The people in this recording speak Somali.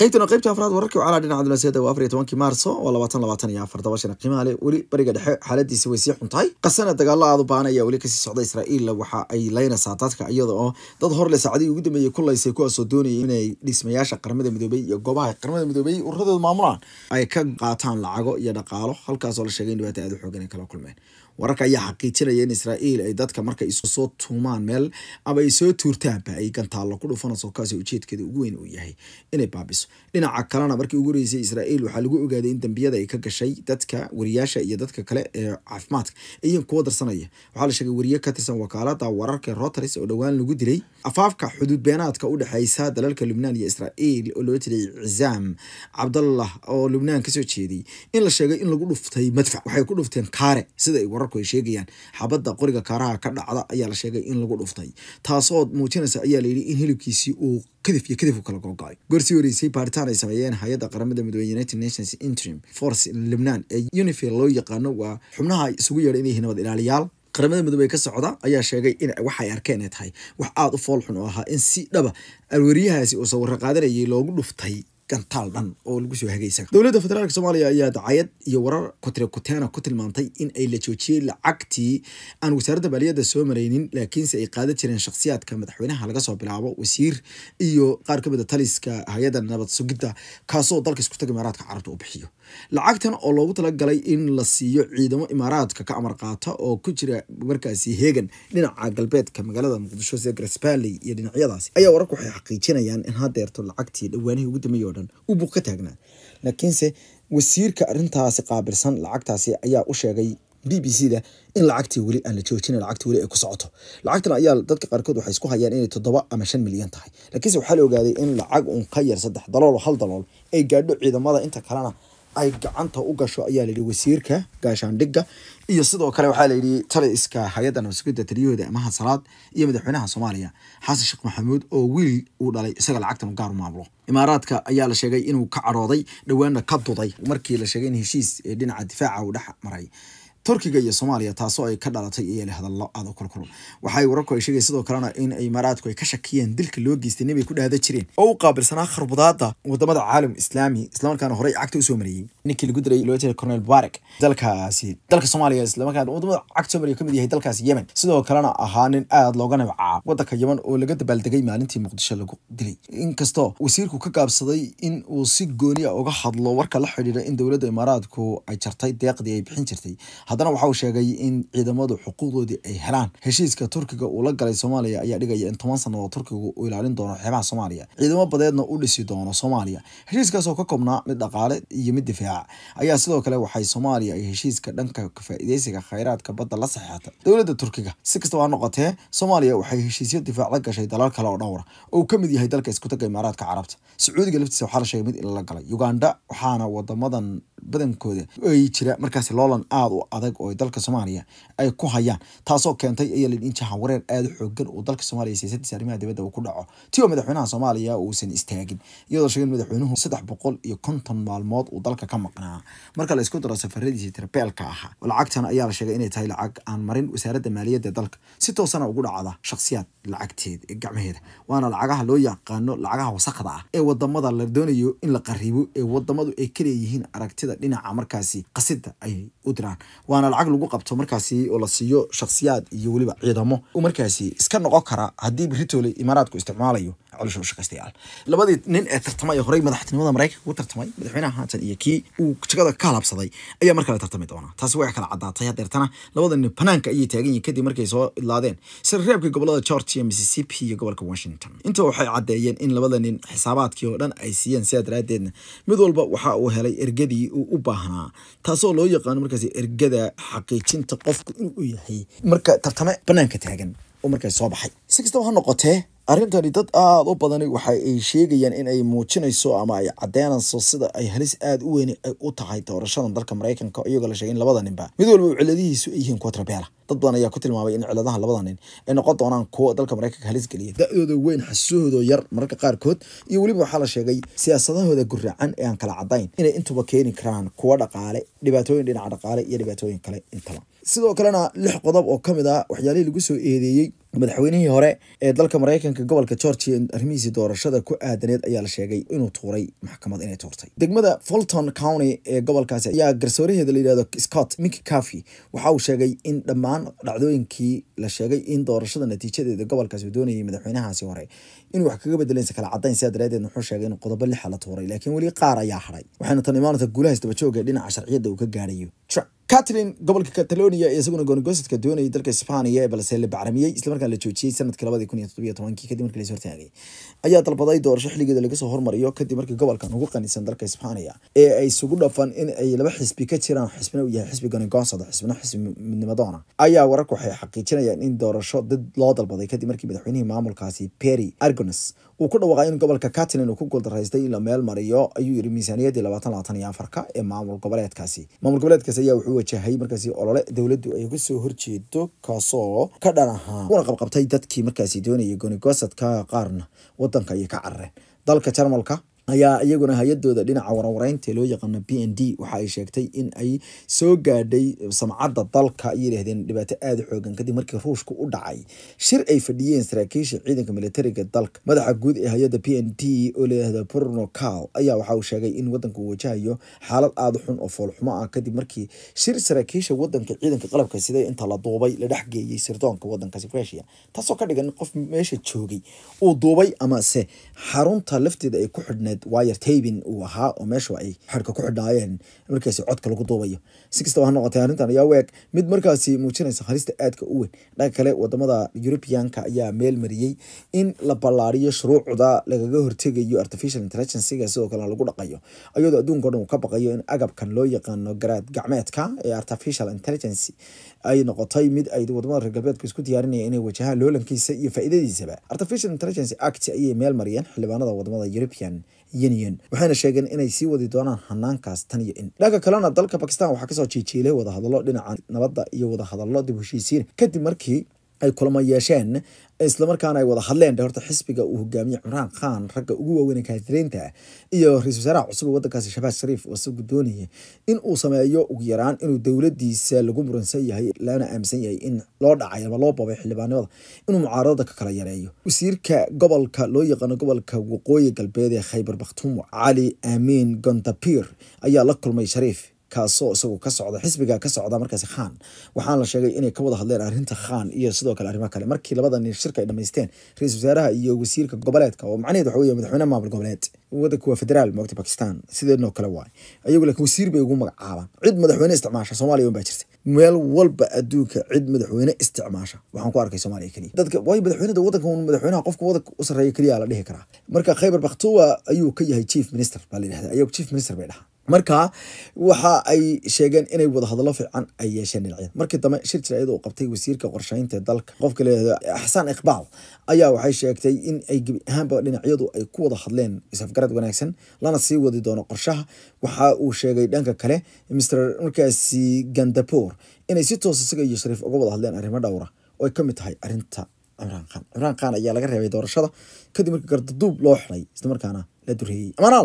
qaybtana qaybtii afraad wararkii wacalaa dhinaca dunaseeda waa afariyo tobankii maarso oo labaatan labaatan iyo afar dabashana qiimaha leh weli bariga dhexe xaaladiisa way sii xuntahay qasana dagaalo aad u baana ayaa weli kasii socda israaiil waxa ay leynaysaa dadka iyada oo dad horle saacadihii ugu dambeeyey kulaysay kuwaasoo doonaya inay dhismayaasha qaramada midoobey iyo goobaha qaramada midoobey ururadood maamulaan ay ka qaataan lacago iyo dhaqaalo halkaasoo la sheegay in dhibaata aad u xoogan ay kala kulmeen wararka ayaa xaqiijinaya in israa'iil ay dadka marka isoo tuumaan meel ama ay soo tuurtaanba ay gantaallo ku dhufanayso kaasoo ujeedkeeda ugu weyn uu yahay inay baabiso dhinaca kalena markii ugu horeysay israa'iil waxaa lagu ogaaday in dambiyada ay ka gashay dadka wariyaasha iyo dadka kale ee caafimaadka iyan kuwa darsanaya waxaa la sheegay wariye ka tirsan wakaalada wararka roters oo dhowaan lagu dilay afaafka xuduud beenaadka u dhexeysa dalalka lubnaan iyo israa'iil oo loo dilay cizaam cabdallah oo lubnaan kasoo jeeday in la sheegay in lagu dhuftay madfac waxay ku dhufteen kaare sida ay warar wararku ay sheegayaan xabadda qoriga kaaraha ka dhacda ayaa la sheegay in lagu dhuftay taasoo muujinaysa ayaa layihi in hilibkiisii uu kadif iyo kadif u kala googo-ay gorsii baaritaan ay sameeyeen hay-adda qaramada midoweyne united nations interim force lebnan ee unifil loo yaqaano waa xubnaha isugu yeedha inay yihiin nabad ilaaliyaal qaramada midoobe ka socda ayaa sheegay in waxay arkeen ay tahay wax aada u fool xun oo ahaa in si dhaba alweriyahaasi uu sawirro qaadanayay loogu dhuftay gantaal dhan oo lagu soo hagay isaga dowladda federaalk soomaaliya ayaa dacayad iyo warar kutre kuteena ku tilmaantay in ay la joojiyey lacagtii aan wasaaradda maaliyadda soo maraynin laakiinse ay qaadan jireen shakhsiyaadka madaxweynaha laga soo bilaabo wasiir iyo qaar ka mid taliska hay-adda nabad sugidda kaasoo dalka isku taga imaaraadka carabta u bixiyo lacagtan oo loogu talagalay in la siiyo ciidamo imaaraadka ka amar qaata oo ku jira markaasi heegan dhinaca galbeedka magaalada muqdisho sida garsbaaley iyo dhinacyadaasi ayaa wararku waxay xaqiijinayaan in haddeerto lacagtii dhawaanihii ugu dambeeyey oo dhan uu buuq ka taagnaa laakiinse wasiirka arrintaasi qaabilsan lacagtaasi ayaa u sheegay b b c da in lacagtii weli aan la joojina lacagtii weli ay ku socoto lacagtan ayaa dadka qaarkood waxay isku hayaan inay toddoba ama shan milyan tahay laakiinse waxaa la ogaaday in lacag uun ka yar saddex dalool hal dalool ay gaadho ciidamada inta kalena ay gacanta u gasho ayaa layidhi wasiirka gaashaandhigga iyo sidoo kale waxaa layidhi talayska hay-adda nabadsugyada taliyahooda amaha salaad iyo madaxweynaha soomaaliya xasan sheekh maxamuud oo wiil uu dhalay isaga lacagtan gaar u maamulo imaaraadka ayaa la sheegay inuu ka carooday dhawaanna ka duday markii la sheegay in heshiis ee dhinaca difaaca uu dhex maray turkiga iyo soomaaliya taasoo ay ka dhalatay iyali hadallo aad kula kulan waxaay wararku ay sheegay sidoo kalena in imaaraadku ay ka shakiyeen dilka loo geystay nebay ku dhaada jireen oo u qaabilsanaa kharbudaada wadamada caalam islaami islamarkaana horey cagta usoo mariyey ninkii lagu diray loo jira cornel barak dalkaasi dalka soomaaliya islamarkaana wadamada cagta soo mariya kamid yahay dalkaasi yemen sidoo kalena ahaa nin aad looga nabcaa wadanka yemen oo laga dabaaldegay maalintii muqdisho lagu dilay inkastoo wasiirku ka gaabsaday in uu si gooniya ah uga hadlo warka la xidhiidha in dowladda imaaraadku ay jartay deeqdii ay bixin jirtay haddana waxa uu sheegay in ciidamadu xuquuqdoodii ay helaan heshiiska turkiga uu la galay soomaaliya ayaa dhigaya in toban sannadood turkigu uu ilaalin doono xeebaha soomaaliya ciidamo badeedna u dhisi doono soomaaliya heshiiskaasoo ka koobnaa mid dhaqaale iyo mid difaaca ayaa sidoo kale waxay soomaaliya ay heshiiska dhanka kafaa'iideysiga khayraadka badda la saxeexatay dowladda turkiga si kastaba ha noqotee soomaaliya waxay heshiisyo difaac la gashay dalal kale oo dhowra ah. oo uu ka mid yahay dalka iskutaga imaaraadka carabta sacuudiga laftiisa waxaa la sheegay mid ila la galay uganda waxaana wadamadan badankooda ay jira markaas loolan aada u adag oo dalka soomaaliya ay ku hayaan taasoo keentay ayaa la dhihin jahan wareer xoogan oo dalka soomaaliya siyaasadiisa arrimaha dibadda uu ku dhaco ti madaxweynaha soomaaliya uusan istaagin iyadoo sheegeen madaxweynuhu saddex boqol iyo konton maalmood uu dalka ka maqnaa marka la daro safaradiisa tirbeelka ahaa lacagtan ayaa la sheegay inay tahay lacag aan marin wasaaradda maaliyadda dalka si toosana ugu dhacda shakhsiyaad lacagteeda ee gacmaheeda waana lacagaha loo yaqaano lacagaha wasaqda ah ee wadamada la doonayo in la qariibo ee wadamadu ay kaleeyihiin aragtida bulshada dhinaca markaasi qasida ay u diraan waana lacag lagu qabto markaasi oo la siiyo shakhsiyaad iyo weliba ciidamo markaasi iska noqon kara haddii britole imaaraadku isticmaalayo colosh ushaqaystayaal labadii nin ee tartamay horey madaxtinimada maraykanka ku tartamay madaxweynaha haatan iyo kii uu jagada ka halabsaday ayaa markale tartami doona taasi waxay kala caddaatay hadeertana labada nin banaanka ayay taagan yihin kadib markay soo idlaadeen sirreebka gobolada georgia mississippi iyo gobolka washington inta waxay caddeeyeen in labada nin xisaabaadkii oo dhan ay siiyeen sidaa daraaddeedna mid walba waxa uu helay ergadii uu uu u baahnaa taasoo loo yaqaano markaas ergada xaqiijinta qofku inuu yahay marka tartame banaanka taagan oo markaas soo baxay si kastaba ha noqotee arrintani dad aada u badani waxa ay sheegayaan in ay muujinayso ama ay caddeynayso sida ay halis aada u weyni ay u tahay doorashada dalka maraykanka iyagoo la sheegay in labada ninba mid walba uu ciladihiisu ay yihiin kuwa trabeela dad badan ayaa ku tilmaamay in ciladaha labada nin ay noqon doonaan kuwa dalka mareykanka halis geliya da-dooda weyn xasuhoodo yar mararka qaarkood iyo weliba waxaa la sheegay siyaasadahooda guraacan ee aan kala cadayn inay intuba keeni karaan kuwa dhaqaale dhibaatooyin dhinaca dhaqaale iyo dhibaatooyin kale intaba sidoo kalena lix qodob oo kamid ah waxyaalihii lagu soo eedeeyey madaxweynihii hore ee dalka mareykanka gobolka georgia arrimihiisii doorashada ku aadaneed ayaa la sheegay inuu tuuray maxkamad inay tuurtay degmada fulton county ee gobolkaasi ayaa garsooraheeda la yihahdo scott miki caffy waxa uu sheegay in dhammaan dhammaan dhacdooyinkii la sheegay in doorashada natiijadeeda gobolkaasi uu doonayay madaxweynahaasi hore inuu wax kaga bedelay kala cadayn sidaa daraaddeed wuxuu sheegay in qodobo lixa la tuuray laakiin weli qaar ayaa haray waxayna tan imaanaysaa guulahaas dabajooga ee dhinaca sharciyadda uu ka gaarayo Catherine gobolka Catalonia ee isaguna goonigoodka doonayay dalka Isbaaniya balse la bacramiyay isla la joojiyay sanadkii 2017 kadib markii la hortaagay ayaa dalbaday doorasho xilligeeda laga hormariyo kadib markii gobolkan ugu qanisan dalka Isbaaniya ee ay isugu dhafan in ay laba xisbi ka jiraan xisbina uu yahay xisbi goonigoosada xisbina xisbi midnimadoona ayaa wararku waxay xaqiijinayaan in doorasho dad loo dalbaday kadib markii madaxweynihii maamulkaasi Perry Aragonés uu ku dhawaaqay in gobolka Catherine uu ku guuldareystay in la meel mariyo ayuu yiri miisaaniyaddii 2024 ee maamul goboleedkaasi maamul goboleedkaasi ayaa wuxuu wajahay markaasi olole dowladdu ay soo horjeedo kaasoo ka dhan ahaa una qabqabtay dadkii markaasi doonayay gonigosadka qaarna wadanka ayay ka carareen dalka jarmalka ayaa iyaguna hay-adooda dhinaca warwareynta ee loo yaqaano b n d waxa ay sheegtay in ay soo gaadhay samcadda dalka ay yidhahdeen dhibaato aada xoogan kadib markii ruushka u dhacay shir ay fadhiyeen saraakiisha ciidanka militariga dalka madaxa guud ee hay-adda b n d oo layihahda pornocal ayaa waxa uu sheegay in wadanka wajahayo xaalad aada xun oo foolxumo ah kadib markii shir saraakiisha wadanka ciidanka qalabka sida inta la duubay la dhexgeeyey sirdoonka wadankaasi rusia taasoo ka dhigan qof meesha joogay uu duubay amase xarunta lafteeda ay ku xidhneed ahayd wyert haven uu ahaa oo meesha ay xerka ku xidhaayeen markaasi codka lagu duubayo si kastaba ha noqotay arrintan ayaa u eg mid markaasi muujinaysa halista aadka u weyn dhanka kale wadamada eurobianka ayaa meel mariyey in la ballaariyo shuruucda lagaga hortegayo artificial intelligencega sidoo kale lagu dhaqayo ayadoo adduunka dhan uu ka baqayo in agabkan loo yaqaano garaad gacmeedka ee artificial intelligence ay noqotay mid ay wadamada reer galbeedka isku diyaarinaya inay wajahaan loolankiisa iyo faa'iidadiisaba artificial intelligence act ayay meel mariyeen xildhibaanada wadamada european yenyen waxayna sheegeen inay sii wadi doonaan hanaankaas tan iyo in dhanka kalena dalka bakistan waxaa kasoo jiijiilay wadahadallo dhinaca nabadda iyo wadahadallo dib heshiisiin kadib markii ay kulamo yeesheen islamarkaana ay wada hadleen horta xisbiga uu hogaamiye cumraan khan ragga ugu waaweyn kaatiriinta iyo ra-isul wasaaraha cusub ee wadankaasi shabaas shariif oo isagu doonaya in uu sameeyo ugu yaraan inuu dowladiisa lagu muransan yahay lana aaminsan yahay in loo dhacay ama loo babay xildhibaanimada inuu mucaaradada ka kala yareeyo wasiirka gobolka loo yaqaano gobolka waqooyi galbeed ee khaybar bakhtumo cali amiin gondapir ayaa la kulmay shariif kaasoo isagu ka socda xisbiga ka socda markaas khan waxaana la sheegay inay ka wada hadleen arinta khan iyo sidoo kale arrimo kale markii labada nin shirka ay dhamaysteen ra-iisul wasaaraha iyo wasiirka goboleedka oo macnaheed waxa weye madaxweyne maamul goboleed wadanka waa federaal moogta bakistan sideednoo kale waay ayagu laakiin wasiir bay ugu magacaabaan cid madaxweyne isticmaasha soomaaliya un baa jirta meel walba adduunka cid madaxweyne isticmaasha waxaan ku arkay soomaaliya keliya dadka waayo madaxweynada waddanka un madaxweynaha qofka wadanka u sarreeya keliya la dhihi karaa marka khaybar bakhtuwa ayuu ka yahay chief minister baa la yidhahda ayagu chief minister bay dhahaa marka waxa ay sheegeen inay wadahadalo fiican ay yeesheen dhinacyan markii dambe shir jir iyadoo qabtay wasiirka qorsheynta dalka qofka leeyahdo axsaan iqbaal ayaa waxay sheegtay in ay gebi ahaanba dhinacyadu ay ku wada hadleen isafgarad wanaagsan lana sii wadi doono qorshaha waxa uu sheegay dhanka kale mr markaasi gandapoor inay si toos ah isaga iyo shariif uga wada hadleen arrimo dhowra oo ay ka mid tahay arrinta cimraan khan cimraan khan ayaa laga reebay doorashada kadib markii gardaduub loo xiday islamarkaana la dureeyey